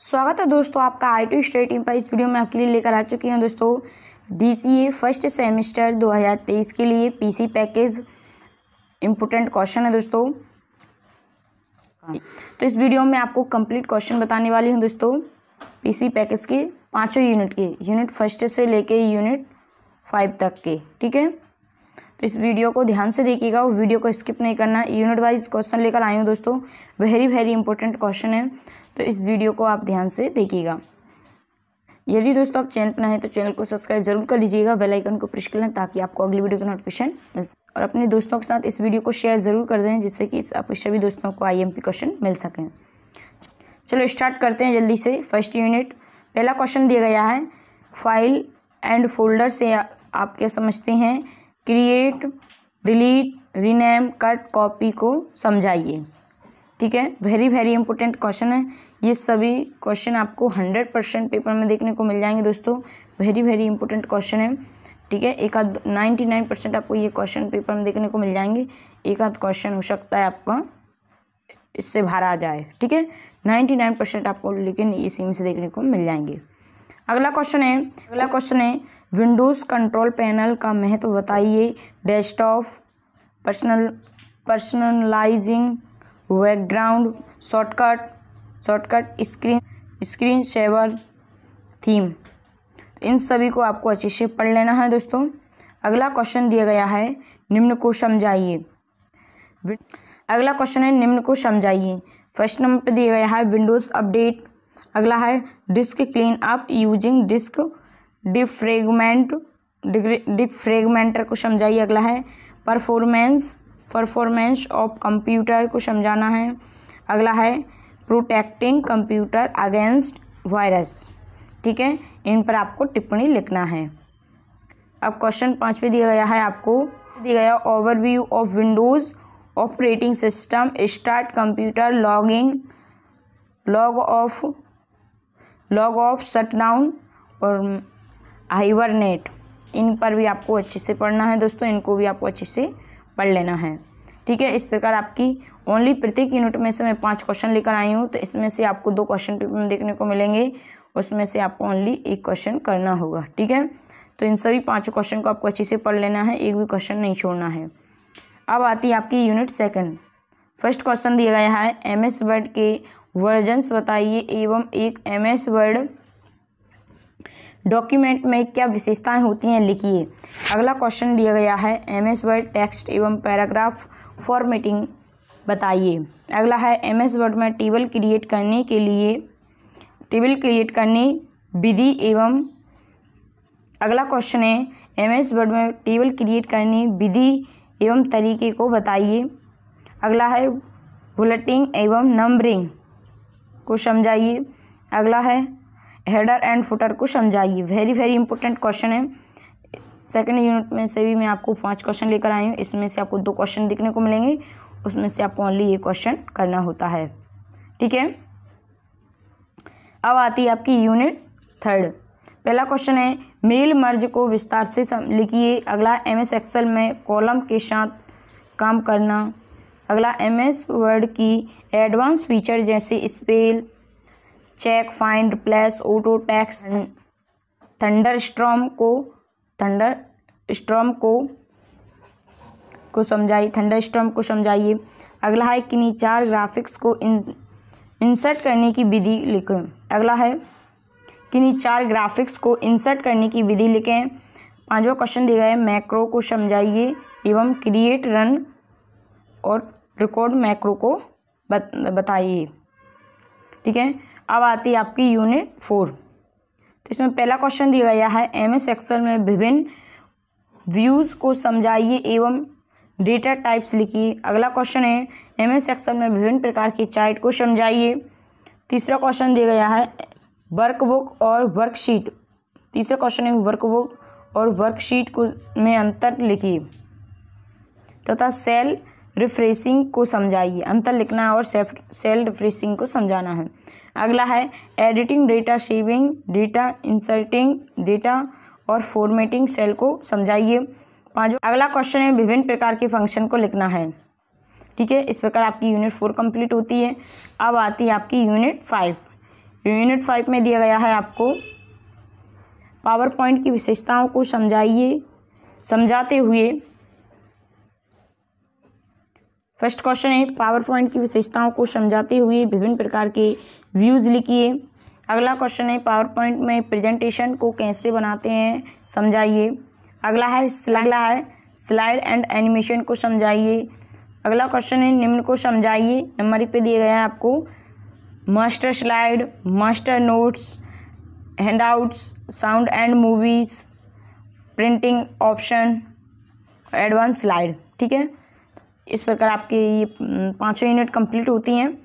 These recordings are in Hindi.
स्वागत है दोस्तों आपका आई टी स्टेट इम्पा इस वीडियो में आपके लिए लेकर आ चुकी हूँ दोस्तों डीसीए फर्स्ट सेमेस्टर 2023 के लिए पीसी पैकेज इम्पोर्टेंट क्वेश्चन है दोस्तों तो इस वीडियो में आपको कंप्लीट क्वेश्चन बताने वाली हूँ दोस्तों पीसी पैकेज के पाँचों यूनिट के यूनिट फर्स्ट से लेके यूनिट फाइव तक के ठीक है तो इस वीडियो को ध्यान से देखिएगा वीडियो को स्किप नहीं करना यूनिट वाइज क्वेश्चन लेकर आई हूँ दोस्तों वेरी वेरी इंपॉर्टेंट क्वेश्चन है तो इस वीडियो को आप ध्यान से देखिएगा यदि दोस्तों आप चैनल पर नए हैं तो चैनल को सब्सक्राइब जरूर कर लीजिएगा बेल आइकन को प्रेस कर लें ताकि आपको अगली वीडियो का नोटिफिकेशन मिल सके और अपने दोस्तों के साथ इस वीडियो को शेयर जरूर कर दें जिससे कि आप सभी दोस्तों को आईएमपी क्वेश्चन मिल सकें चलो स्टार्ट करते हैं जल्दी से फर्स्ट यूनिट पहला क्वेश्चन दिया गया है फाइल एंड फोल्डर से आप क्या समझते हैं create delete rename cut copy को समझाइए ठीक है वेरी वेरी इंपॉर्टेंट क्वेश्चन है ये सभी क्वेश्चन आपको हंड्रेड परसेंट पेपर में देखने को मिल जाएंगे दोस्तों वेरी वेरी इंपॉर्टेंट क्वेश्चन है ठीक है एक आध नाइन्टी नाइन परसेंट आपको ये क्वेश्चन पेपर में देखने को मिल जाएंगे एक आध क्वेश्चन हो सकता है आपका इससे बाहर आ जाए ठीक है नाइन्टी नाइन परसेंट आपको लेकिन इसी में से देखने को मिल जाएंगे अगला क्वेश्चन है अगला क्वेश्चन है विंडोज़ कंट्रोल पैनल का महत्व बताइए desktop personal personalising background shortcut shortcut screen screen saver theme इन सभी को आपको अच्छे से पढ़ लेना है दोस्तों अगला क्वेश्चन दिया गया है निम्न को समझाइए अगला क्वेश्चन है निम्न को समझाइए फर्स्ट नंबर पर दिया गया है विंडोज़ अपडेट अगला है disk clean up using disk defragment defragmenter को समझाइए अगला है परफॉर्मेंस परफॉर्मेंस ऑफ कंप्यूटर को समझाना है अगला है प्रोटेक्टिंग कंप्यूटर अगेंस्ट वायरस ठीक है इन पर आपको टिप्पणी लिखना है अब क्वेश्चन पाँच पे दिया गया है आपको दिया गया overview of Windows operating system start computer logging log off log off shutdown और नेट इन पर भी आपको अच्छे से पढ़ना है दोस्तों इनको भी आपको अच्छे से पढ़ लेना है ठीक है इस प्रकार आपकी ओनली प्रत्येक यूनिट में से मैं पाँच क्वेश्चन लेकर आई हूँ तो इसमें से आपको दो क्वेश्चन पेपर में देखने को मिलेंगे उसमें से आपको ओनली एक क्वेश्चन करना होगा ठीक है तो इन सभी पाँच क्वेश्चन को आपको अच्छे से पढ़ लेना है एक भी क्वेश्चन नहीं छोड़ना है अब आती है आपकी यूनिट सेकेंड फर्स्ट क्वेश्चन दिया गया है एम एस वर्ड के वर्जन्स बताइए एवं एक एम एस वर्ड डॉक्यूमेंट में क्या विशेषताएं होती हैं लिखिए अगला क्वेश्चन दिया गया है एम एस वर्ड टेक्स्ट एवं पैराग्राफ फॉर्मेटिंग बताइए अगला है एम एस वर्ड में टेबल क्रिएट करने के लिए टेबल क्रिएट करने विधि एवं अगला क्वेश्चन है एम एस वर्ड में टेबल क्रिएट करने विधि एवं तरीके को बताइए अगला है बुलेटिंग एवं नंबरिंग को समझाइए अगला है हेडर एंड फुटर को समझाइए वेरी वेरी इंपॉर्टेंट क्वेश्चन है सेकेंड यूनिट में से भी मैं आपको पाँच क्वेश्चन लेकर आई हूँ इसमें से आपको दो क्वेश्चन दिखने को मिलेंगे उसमें से आपको ओनली ये क्वेश्चन करना होता है ठीक है अब आती है आपकी यूनिट थर्ड पहला क्वेश्चन है मेल मर्ज को विस्तार से लिखिए अगला एम एस एक्सल में कॉलम के साथ काम करना अगला एम एस वर्ड की एडवांस फीचर जैसे spell check find place auto text thunder storm को थंडर स्ट्रॉम को को समझाइए थंडर स्ट्रॉम को समझाइए अगला है किन्हीं चार ग्राफिक्स को इन इंसर्ट करने की विधि लिखें अगला है किन्हीं चार ग्राफिक्स को इंसर्ट करने की विधि लिखें पांचवा क्वेश्चन दिया है मैक्रो को समझाइए एवं क्रिएट रन और रिकॉर्ड मैक्रो को बत, बताइए ठीक है अब आती है आपकी यूनिट फोर तो इसमें पहला क्वेश्चन दिया गया है एम एस एक्सल में विभिन्न व्यूज़ को समझाइए एवं डेटा टाइप्स लिखिए अगला क्वेश्चन है एम एस एक्सल में विभिन्न प्रकार की चार्ट को समझाइए तीसरा क्वेश्चन दिया गया है वर्कबुक और वर्कशीट तीसरा क्वेश्चन है वर्कबुक और वर्कशीट को में अंतर लिखिए तथा सेल रिफ्रेशिंग को समझाइए अंतर लिखना है और सेल रिफ्रेशिंग को समझाना है अगला है editing data saving data inserting data और फॉर्मेटिंग सेल को समझाइए पाँचवा अगला क्वेश्चन है विभिन्न प्रकार के फंक्शन को लिखना है ठीक है इस प्रकार आपकी यूनिट फोर कंप्लीट होती है अब आती है आपकी यूनिट फाइव यूनिट फाइव में दिया गया है आपको पावर पॉइंट की विशेषताओं को समझाइए समझाते हुए फर्स्ट क्वेश्चन है पावर पॉइंट की विशेषताओं को समझाते हुए विभिन्न प्रकार के व्यूज़ लिखिए अगला क्वेश्चन है पावर पॉइंट में प्रेजेंटेशन को कैसे बनाते हैं समझाइए अगला है अगला है स्लाइड एंड एनिमेशन को समझाइए अगला क्वेश्चन है निम्न को समझाइए नंबर पे दिया गया है आपको master slide master notes handouts sound and movies printing option advance slide ठीक है इस प्रकार आपके ये पाँचों यूनिट कंप्लीट होती हैं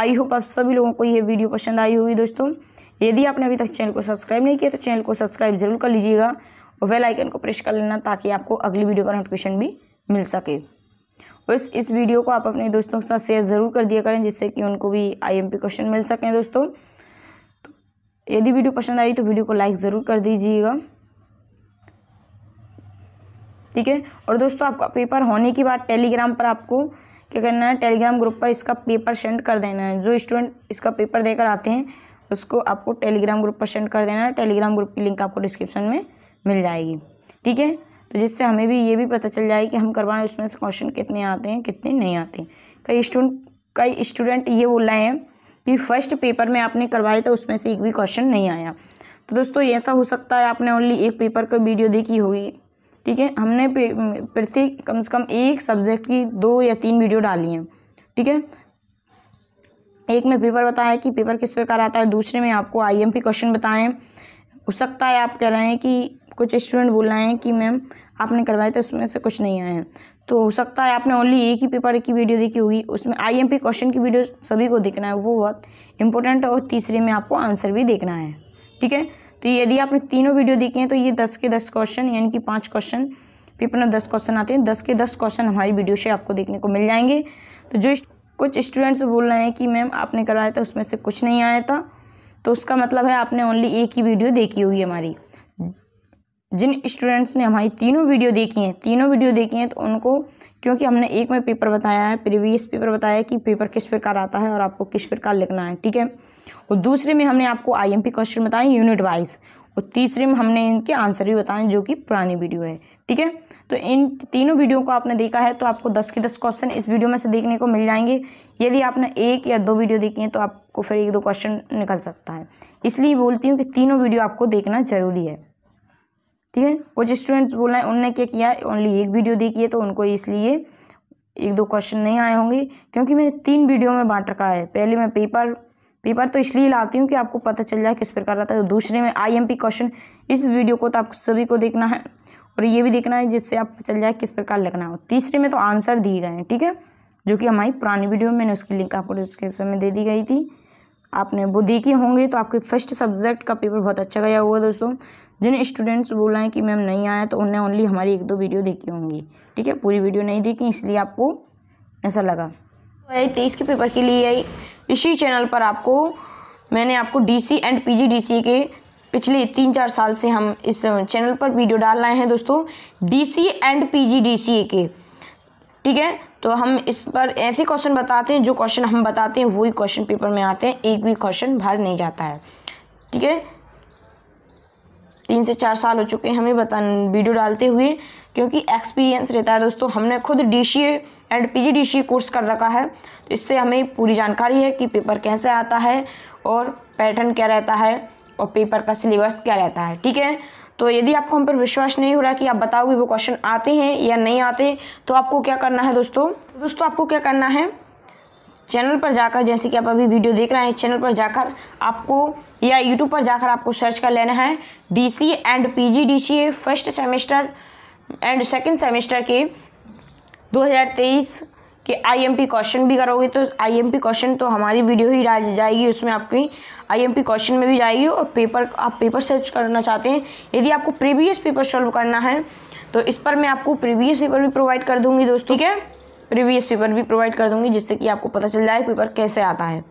आई होप आप सभी लोगों को ये वीडियो पसंद आई होगी दोस्तों यदि आपने अभी तक चैनल को सब्सक्राइब नहीं किया तो चैनल को सब्सक्राइब जरूर कर लीजिएगा और वेल आइकन को प्रेस कर लेना ताकि आपको अगली वीडियो का नोटिफिकेशन भी मिल सके और इस वीडियो को आप अपने दोस्तों के साथ शेयर ज़रूर कर दिया करें जिससे कि उनको भी पी क्वेश्चन मिल सकें दोस्तों तो यदि वीडियो पसंद आई तो वीडियो को लाइक ज़रूर कर दीजिएगा ठीक है और दोस्तों आपका पेपर होने के बाद टेलीग्राम पर आपको क्या करना है टेलीग्राम ग्रुप पर इसका पेपर सेंड कर देना है जो स्टूडेंट इसका पेपर देकर आते हैं उसको आपको टेलीग्राम ग्रुप पर सेंड कर देना है टेलीग्राम ग्रुप की लिंक आपको डिस्क्रिप्शन में मिल जाएगी ठीक है तो जिससे हमें भी ये भी पता चल जाए कि हम करवाएं उसमें से क्वेश्चन कितने आते हैं कितने नहीं आते कई स्टूडेंट कई स्टूडेंट ये बोल रहे हैं कि फर्स्ट पेपर में आपने करवाए तो उसमें से एक भी क्वेश्चन नहीं आया तो दोस्तों ऐसा हो सकता है आपने ओनली एक पेपर का वीडियो देखी होगी ठीक है हमने प्रत्येक कम से कम एक सब्जेक्ट की दो या तीन वीडियो डाली हैं ठीक है एक में पेपर बताया कि पेपर किस प्रकार आता है दूसरे में आपको आईएमपी क्वेश्चन बताएं हो सकता है आप कह रहे हैं कि कुछ स्टूडेंट बोल रहे हैं कि मैम आपने करवाए तो उसमें से कुछ नहीं आए हैं तो हो सकता है आपने ओनली एक ही पेपर की वीडियो देखी होगी उसमें आईएमपी क्वेश्चन की वीडियो सभी को देखना है वो बहुत इंपॉर्टेंट है और तीसरे में आपको आंसर भी देखना है ठीक है तो यदि आपने तीनों वीडियो देखी हैं तो ये दस के दस क्वेश्चन यानी कि पाँच क्वेश्चन पेपर में दस क्वेश्चन आते हैं दस के दस क्वेश्चन हमारी वीडियो से आपको देखने को मिल जाएंगे तो जो कुछ स्टूडेंट्स बोल रहे हैं कि मैम आपने करवाया था उसमें से कुछ नहीं आया था तो उसका मतलब है आपने ओनली एक ही वीडियो देखी होगी हमारी जिन स्टूडेंट्स ने हमारी तीनों वीडियो देखी हैं तीनों वीडियो देखी हैं तो उनको क्योंकि हमने एक में पेपर बताया है प्रीवियस पेपर बताया है कि पेपर किस प्रकार आता है और आपको किस प्रकार लिखना है ठीक है और दूसरे में हमने आपको आईएमपी क्वेश्चन बताए यूनिट वाइज और तीसरे में हमने इनके आंसर भी बताए जो कि पुरानी वीडियो है ठीक है तो इन तीनों वीडियो को आपने देखा है तो आपको दस के दस क्वेश्चन इस वीडियो में से देखने को मिल जाएंगे यदि आपने एक या दो वीडियो देखी हैं तो आपको फिर एक दो क्वेश्चन निकल सकता है इसलिए बोलती हूँ कि तीनों वीडियो आपको देखना ज़रूरी है ठीक है कुछ स्टूडेंट्स बोल रहे हैं उनने क्या किया ओनली एक वीडियो देखी है तो उनको इसलिए एक दो क्वेश्चन नहीं आए होंगे क्योंकि मैंने तीन वीडियो में बांट रखा है पहले मैं पेपर पेपर तो इसलिए लाती हूँ कि आपको पता चल जाए किस प्रकार रहता है तो दूसरे में आईएमपी क्वेश्चन इस वीडियो को तो आप सभी को देखना है और ये भी देखना है जिससे आप चल जाए किस प्रकार लगना हो तीसरे में तो आंसर दिए गए हैं ठीक है जो कि हमारी पुरानी वीडियो में मैंने उसकी लिंक आपको डिस्क्रिप्शन में दे दी गई थी आपने वो देखे होंगे तो आपके फर्स्ट सब्जेक्ट का पेपर बहुत अच्छा गया हुआ दोस्तों जिन स्टूडेंट्स बोला है कि मैम नहीं आया तो उन्हें ओनली हमारी एक दो वीडियो देखी होंगी ठीक है पूरी वीडियो नहीं देखी इसलिए आपको ऐसा लगा तेईस के पेपर के लिए आई इसी चैनल पर आपको मैंने आपको डीसी एंड पीजीडीसी के पिछले तीन चार साल से हम इस चैनल पर वीडियो डाल रहे हैं दोस्तों डीसी एंड पीजीडीसी के ठीक है तो हम इस पर ऐसे क्वेश्चन बताते हैं जो क्वेश्चन हम बताते हैं वही क्वेश्चन पेपर में आते हैं एक भी क्वेश्चन भर नहीं जाता है ठीक है तीन से चार साल हो चुके हैं हमें बता वीडियो डालते हुए क्योंकि एक्सपीरियंस रहता है दोस्तों हमने खुद डी एंड पी कोर्स कर रखा है तो इससे हमें पूरी जानकारी है कि पेपर कैसे आता है और पैटर्न क्या रहता है और पेपर का सिलेबस क्या रहता है ठीक है तो यदि आपको हम पर विश्वास नहीं हो रहा कि आप बताओगे वो क्वेश्चन आते हैं या नहीं आते तो आपको क्या करना है दोस्तों दोस्तों आपको क्या करना है चैनल पर जाकर जैसे कि आप अभी वीडियो देख रहे हैं चैनल पर जाकर आपको या यूट्यूब पर जाकर आपको सर्च कर लेना है D and P first semester and second semester के 2023 कि आईएमपी क्वेश्चन भी करोगे तो आईएमपी क्वेश्चन तो हमारी वीडियो ही डाल जाएगी उसमें आपकी आईएमपी क्वेश्चन में भी जाएगी और पेपर आप पेपर सर्च करना चाहते हैं यदि आपको प्रीवियस पेपर सॉल्व करना है तो इस पर मैं आपको प्रीवियस पेपर भी प्रोवाइड कर दूंगी दोस्तों ठीक है प्रीवियस पेपर भी प्रोवाइड कर दूंगी जिससे कि आपको पता चल जाए पेपर कैसे आता है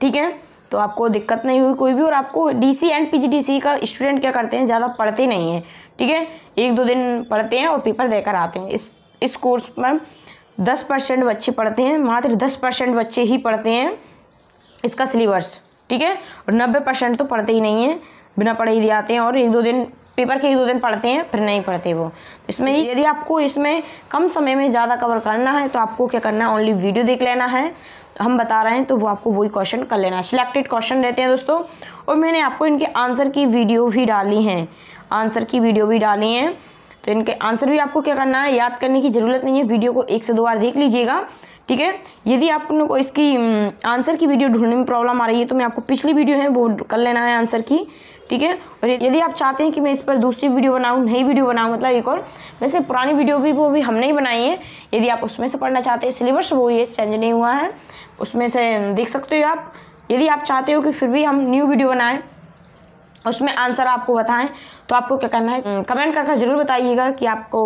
ठीक है तो आपको दिक्कत नहीं हुई कोई भी और आपको डीसी एंड पीजीडीसी का स्टूडेंट क्या करते हैं ज़्यादा पढ़ते नहीं हैं ठीक है एक दो दिन पढ़ते हैं और पेपर देकर आते हैं इस इस कोर्स में दस परसेंट बच्चे पढ़ते हैं मात्र दस परसेंट बच्चे ही पढ़ते हैं इसका सिलेबस ठीक है और नब्बे परसेंट तो पढ़ते ही नहीं हैं बिना पढ़े ही आते हैं और एक दो दिन पेपर के एक दो दिन पढ़ते हैं फिर नहीं पढ़ते वो तो इसमें यदि आपको इसमें कम समय में ज़्यादा कवर करना है तो आपको क्या करना है ओनली वीडियो देख लेना है तो हम बता रहे हैं तो वो आपको वही क्वेश्चन कर लेना है सिलेक्टेड क्वेश्चन रहते हैं दोस्तों और मैंने आपको इनके आंसर की वीडियो भी डाली हैं आंसर की वीडियो भी डाली हैं तो इनके आंसर भी आपको क्या करना है याद करने की ज़रूरत नहीं है वीडियो को एक से दो बार देख लीजिएगा ठीक है यदि आपको इसकी आंसर हम्म, की वीडियो ढूंढने में प्रॉब्लम आ रही है तो मैं आपको पिछली वीडियो है वो कर लेना है आंसर की ठीक है और यदि आप चाहते हैं कि मैं इस पर दूसरी वीडियो बनाऊँ नई वीडियो बनाऊँ मतलब एक और वैसे पुरानी वीडियो भी वो भी हमने ही बनाई है यदि आप उसमें से पढ़ना चाहते हैं सिलेबस वो ये चेंज नहीं हुआ है उसमें से देख सकते हो आप यदि आप चाहते हो कि फिर भी हम न्यू वीडियो बनाएं उसमें आंसर आपको बताएं तो आपको क्या करना है कमेंट करके ज़रूर बताइएगा कि आपको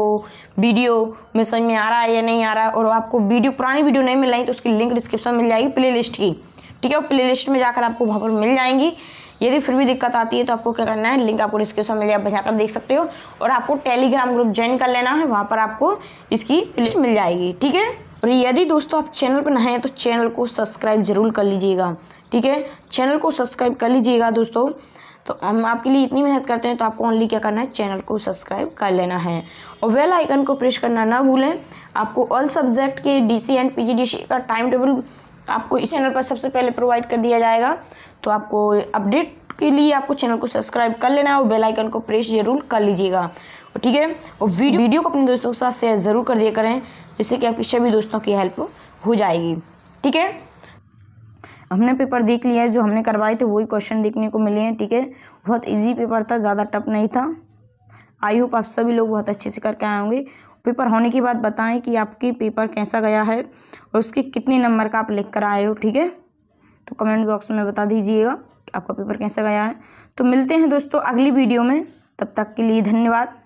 वीडियो में समझ में आ रहा है या नहीं आ रहा है और आपको वीडियो पुरानी वीडियो नहीं मिल रही तो उसकी लिंक डिस्क्रिप्शन मिल जाएगी प्ले लिस्ट की ठीक है वो प्ले लिस्ट में जाकर आपको वहाँ पर मिल जाएंगी यदि फिर भी दिक्कत आती है तो आपको क्या करना है लिंक आपको डिस्क्रिप्शन मिल जाए आप जाकर देख सकते हो और आपको टेलीग्राम ग्रुप ज्वाइन कर लेना है वहाँ पर आपको इसकी लिस्ट मिल जाएगी ठीक है और यदि दोस्तों आप चैनल पर नए हैं तो चैनल को सब्सक्राइब जरूर कर लीजिएगा ठीक है चैनल को सब्सक्राइब कर लीजिएगा दोस्तों तो हम आपके लिए इतनी मेहनत करते हैं तो आपको ओनली क्या करना है चैनल को सब्सक्राइब कर लेना है और वेल आइकन को प्रेस करना ना भूलें आपको ऑल सब्जेक्ट के डीसी एंड पीजीडीसी का टाइम टेबल आपको इस चैनल पर सबसे पहले प्रोवाइड कर दिया जाएगा तो आपको अपडेट के लिए आपको चैनल को सब्सक्राइब कर लेना है और बेल आइकन को प्रेस जरूर कर लीजिएगा ठीक है और वीडियो वीडियो को अपने दोस्तों के साथ शेयर ज़रूर कर दिया करें जिससे कि आपकी सभी दोस्तों की हेल्प हो जाएगी ठीक है हमने पेपर देख लिया है जो हमने करवाए थे वही क्वेश्चन देखने को मिले हैं ठीक है बहुत इजी पेपर था ज़्यादा टफ नहीं था आई होप आप सभी लोग बहुत अच्छे से करके आए होंगे पेपर होने के बाद बताएं कि आपकी पेपर कैसा गया है और उसके कितने नंबर का आप लिख कर आए हो ठीक है तो कमेंट बॉक्स में बता दीजिएगा कि आपका पेपर कैसा गया है तो मिलते हैं दोस्तों अगली वीडियो में तब तक के लिए धन्यवाद